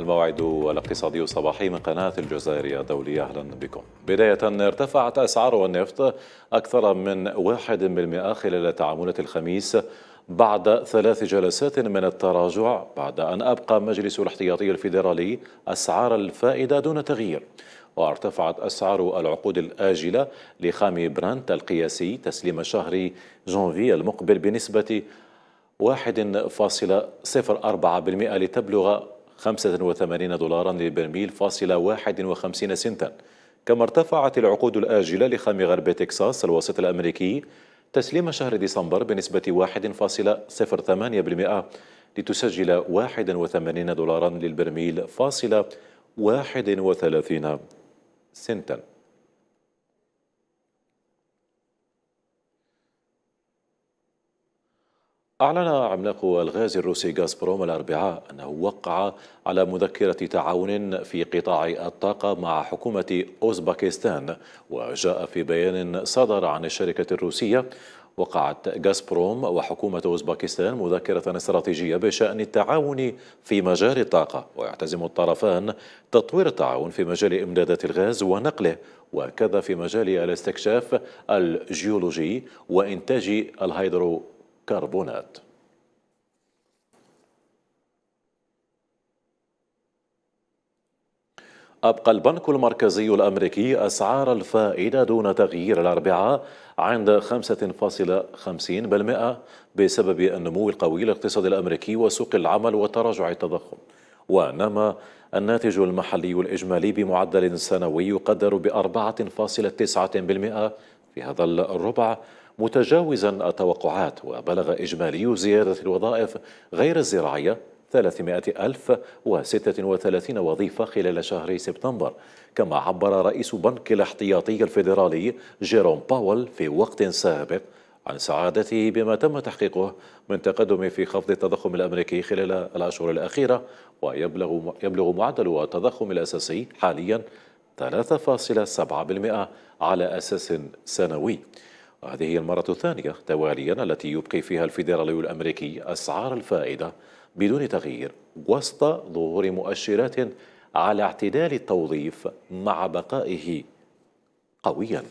الموعد الاقتصادي الصباحي من قناة الجزائرية الدولية أهلا بكم بداية ارتفعت أسعار النفط أكثر من 1% خلال تعاملة الخميس بعد ثلاث جلسات من التراجع بعد أن أبقى مجلس الاحتياطي الفيدرالي أسعار الفائدة دون تغيير وارتفعت أسعار العقود الآجلة لخام برانت القياسي تسليم شهر جانفي المقبل بنسبة 1.04% لتبلغ 85 دولارا للبرميل فاصلة 51 سنتا كما ارتفعت العقود الآجلة لخام غرب تكساس الوسط الأمريكي تسليم شهر ديسمبر بنسبة 1.08% لتسجل 81 دولارا للبرميل فاصلة 31 سنتا أعلن عملاق الغاز الروسي غازبروم الأربعاء أنه وقع على مذكرة تعاون في قطاع الطاقة مع حكومة أوزباكستان وجاء في بيان صدر عن الشركة الروسية وقعت غازبروم وحكومة أوزباكستان مذكرة استراتيجية بشأن التعاون في مجال الطاقة ويعتزم الطرفان تطوير التعاون في مجال إمدادات الغاز ونقله وكذا في مجال الاستكشاف الجيولوجي وإنتاج الهيدرو الكربونات أبقى البنك المركزي الأمريكي أسعار الفائدة دون تغيير الأربعاء عند 5.50% بسبب النمو القوي للاقتصاد الأمريكي وسوق العمل وتراجع التضخم ونما الناتج المحلي الإجمالي بمعدل سنوي يقدر ب 4.9% في هذا الربع متجاوزا التوقعات وبلغ إجمالي زيادة الوظائف غير الزراعية و36 وظيفة خلال شهر سبتمبر كما عبر رئيس بنك الاحتياطي الفيدرالي جيروم باول في وقت سابق عن سعادته بما تم تحقيقه من تقدم في خفض التضخم الأمريكي خلال الأشهر الأخيرة ويبلغ يبلغ معدل التضخم الأساسي حاليا 3.7% على أساس سنوي هذه هي المرة الثانية تواليا التي يبقي فيها الفيدرالي الأمريكي أسعار الفائدة بدون تغيير وسط ظهور مؤشرات على اعتدال التوظيف مع بقائه قوياً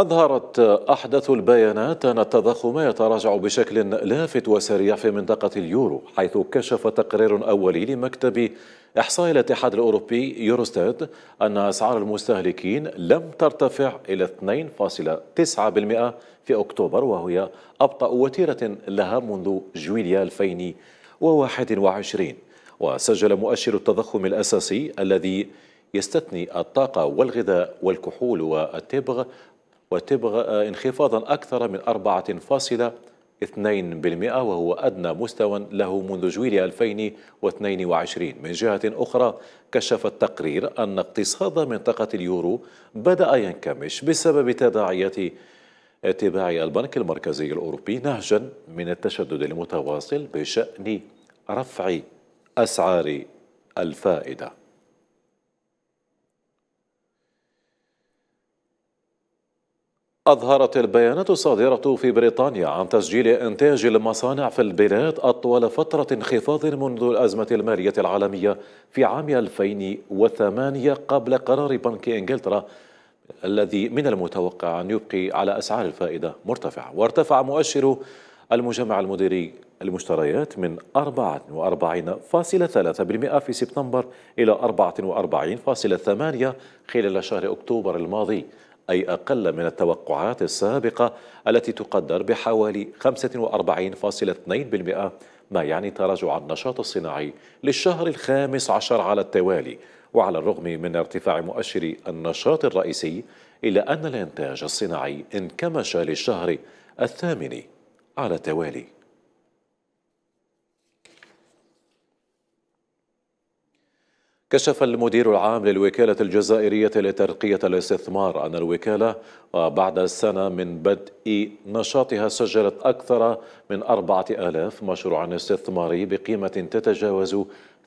أظهرت أحدث البيانات أن التضخم يتراجع بشكل لافت وسريع في منطقة اليورو حيث كشف تقرير أولي لمكتب إحصاء الاتحاد الأوروبي يوروستات أن أسعار المستهلكين لم ترتفع إلى 2.9% في أكتوبر وهي أبطأ وتيرة لها منذ جويليا 2021 وسجل مؤشر التضخم الأساسي الذي يستثني الطاقة والغذاء والكحول والتبغ وتبغى آه، انخفاضا أكثر من 4.2% وهو أدنى مستوى له منذ جويل 2022 من جهة أخرى كشف التقرير أن اقتصاد منطقة اليورو بدأ ينكمش بسبب تداعيات اتباع البنك المركزي الأوروبي نهجا من التشدد المتواصل بشأن رفع أسعار الفائدة أظهرت البيانات الصادرة في بريطانيا عن تسجيل إنتاج المصانع في البلاد أطول فترة انخفاض منذ الأزمة المالية العالمية في عام 2008 قبل قرار بنك إنجلترا الذي من المتوقع أن يبقي على أسعار الفائدة مرتفعة وارتفع مؤشر المجمع المديري المشتريات من 44.3% في سبتمبر إلى 44.8% خلال شهر أكتوبر الماضي أي أقل من التوقعات السابقة التي تقدر بحوالي 45.2% ما يعني تراجع النشاط الصناعي للشهر الخامس عشر على التوالي وعلى الرغم من ارتفاع مؤشر النشاط الرئيسي إلا أن الإنتاج الصناعي انكمش للشهر الثامن على التوالي كشف المدير العام للوكالة الجزائرية لترقية الاستثمار أن الوكالة وبعد سنة من بدء نشاطها سجلت أكثر من أربعة آلاف مشروع استثماري بقيمة تتجاوز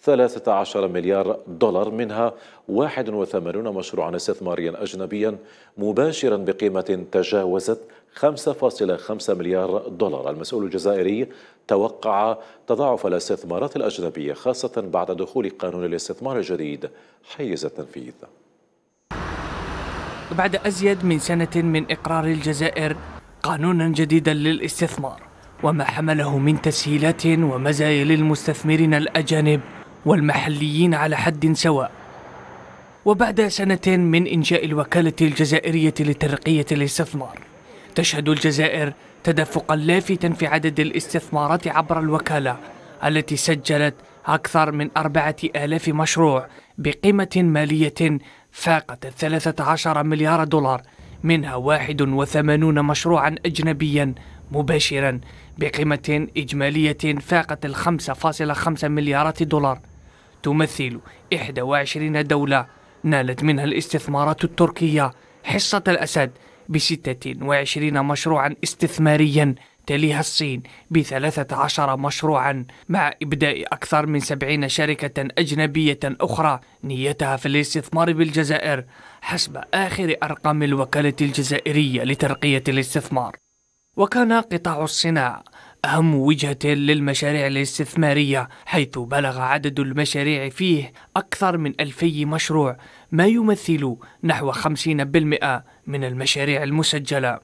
13 مليار دولار منها 81 مشروعا استثماريا أجنبيا مباشرا بقيمة تجاوزت 5.5 مليار دولار المسؤول الجزائري توقع تضاعف الاستثمارات الأجنبية خاصة بعد دخول قانون الاستثمار الجديد حيز التنفيذ بعد أزيد من سنة من إقرار الجزائر قانونا جديدا للاستثمار وما حمله من تسهيلات ومزايا للمستثمرين الأجانب والمحليين على حد سواء وبعد سنتين من إنشاء الوكالة الجزائرية لترقية الاستثمار تشهد الجزائر تدفقا لافتا في عدد الاستثمارات عبر الوكالة التي سجلت أكثر من أربعة آلاف مشروع بقيمة مالية فاقت الثلاثة عشر مليار دولار منها واحد وثمانون مشروعا أجنبيا مباشرا بقيمة إجمالية فاقت الخمسة فاصلة خمسة مليارات دولار تمثل 21 دولة نالت منها الاستثمارات التركية حصة الأسد ب 26 مشروعا استثماريا تليها الصين ب 13 مشروعا مع إبداء أكثر من 70 شركة أجنبية أخرى نيتها في الاستثمار بالجزائر حسب آخر أرقام الوكالة الجزائرية لترقية الاستثمار وكان قطاع الصناعة أهم وجهة للمشاريع الاستثمارية حيث بلغ عدد المشاريع فيه أكثر من ألفي مشروع ما يمثل نحو 50% من المشاريع المسجلة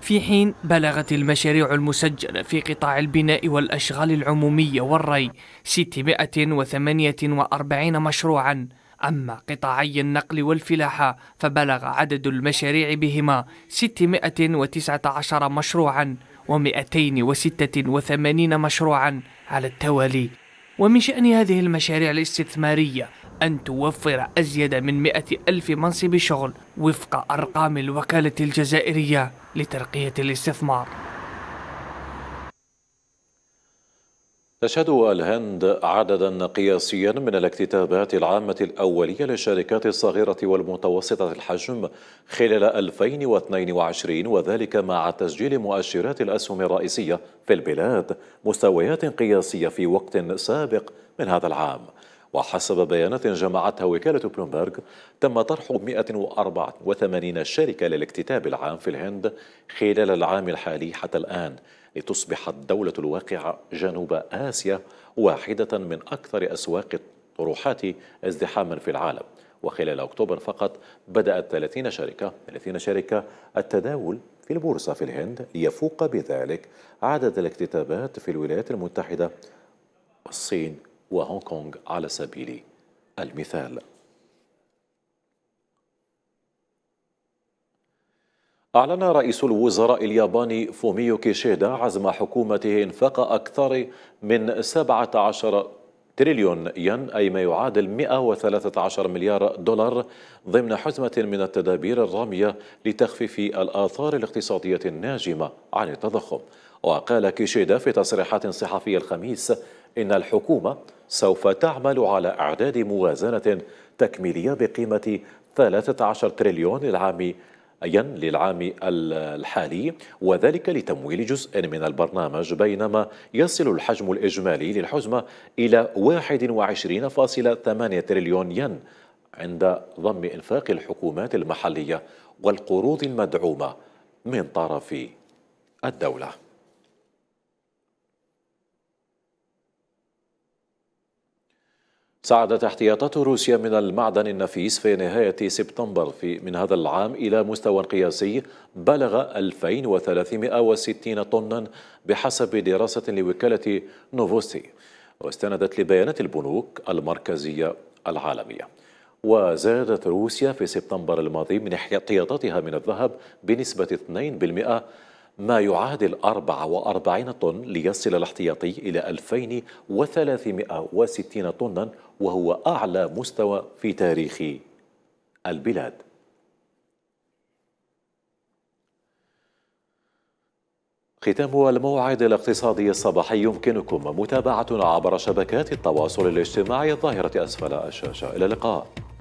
في حين بلغت المشاريع المسجلة في قطاع البناء والأشغال العمومية والري 648 مشروعاً أما قطاعي النقل والفلاحة فبلغ عدد المشاريع بهما 619 مشروعاً ومئتين مشروعا على التوالي ومن شأن هذه المشاريع الاستثمارية أن توفر أزيد من 100 ألف منصب شغل وفق أرقام الوكالة الجزائرية لترقية الاستثمار تشهد الهند عددا قياسيا من الاكتتابات العامة الأولية للشركات الصغيرة والمتوسطة الحجم خلال 2022 وذلك مع تسجيل مؤشرات الأسهم الرئيسية في البلاد مستويات قياسية في وقت سابق من هذا العام وحسب بيانات جمعتها وكالة بلومبرغ تم طرح 184 شركة للاكتتاب العام في الهند خلال العام الحالي حتى الآن لتصبح الدولة الواقعة جنوب آسيا واحدة من أكثر أسواق الطروحات ازدحاما في العالم وخلال أكتوبر فقط بدأت 30 شركة 30 شركة التداول في البورصة في الهند ليفوق بذلك عدد الاكتتابات في الولايات المتحدة والصين وهونغ كونغ على سبيل المثال أعلن رئيس الوزراء الياباني فوميو كيشيدا عزم حكومته إنفاق أكثر من 17 تريليون ين أي ما يعادل 113 مليار دولار ضمن حزمة من التدابير الرامية لتخفيف الآثار الاقتصادية الناجمة عن التضخم وقال كيشيدا في تصريحات صحفية الخميس إن الحكومة سوف تعمل على إعداد موازنة تكميلية بقيمة 13 تريليون للعام للعام الحالي وذلك لتمويل جزء من البرنامج بينما يصل الحجم الإجمالي للحزمة إلى 21.8 تريليون ين عند ضم إنفاق الحكومات المحلية والقروض المدعومة من طرف الدولة صعدت احتياطات روسيا من المعدن النفيس في نهاية سبتمبر في من هذا العام إلى مستوى قياسي بلغ 2360 طنا بحسب دراسة لوكالة نوفوستي واستندت لبيانات البنوك المركزية العالمية وزادت روسيا في سبتمبر الماضي من احتياطاتها من الذهب بنسبة 2% ما يعادل 44 طن ليصل الاحتياطي إلى 2360 طنا وهو أعلى مستوى في تاريخ البلاد ختام الموعد الاقتصادي الصباحي يمكنكم متابعتنا عبر شبكات التواصل الاجتماعي الظاهرة أسفل الشاشة إلى اللقاء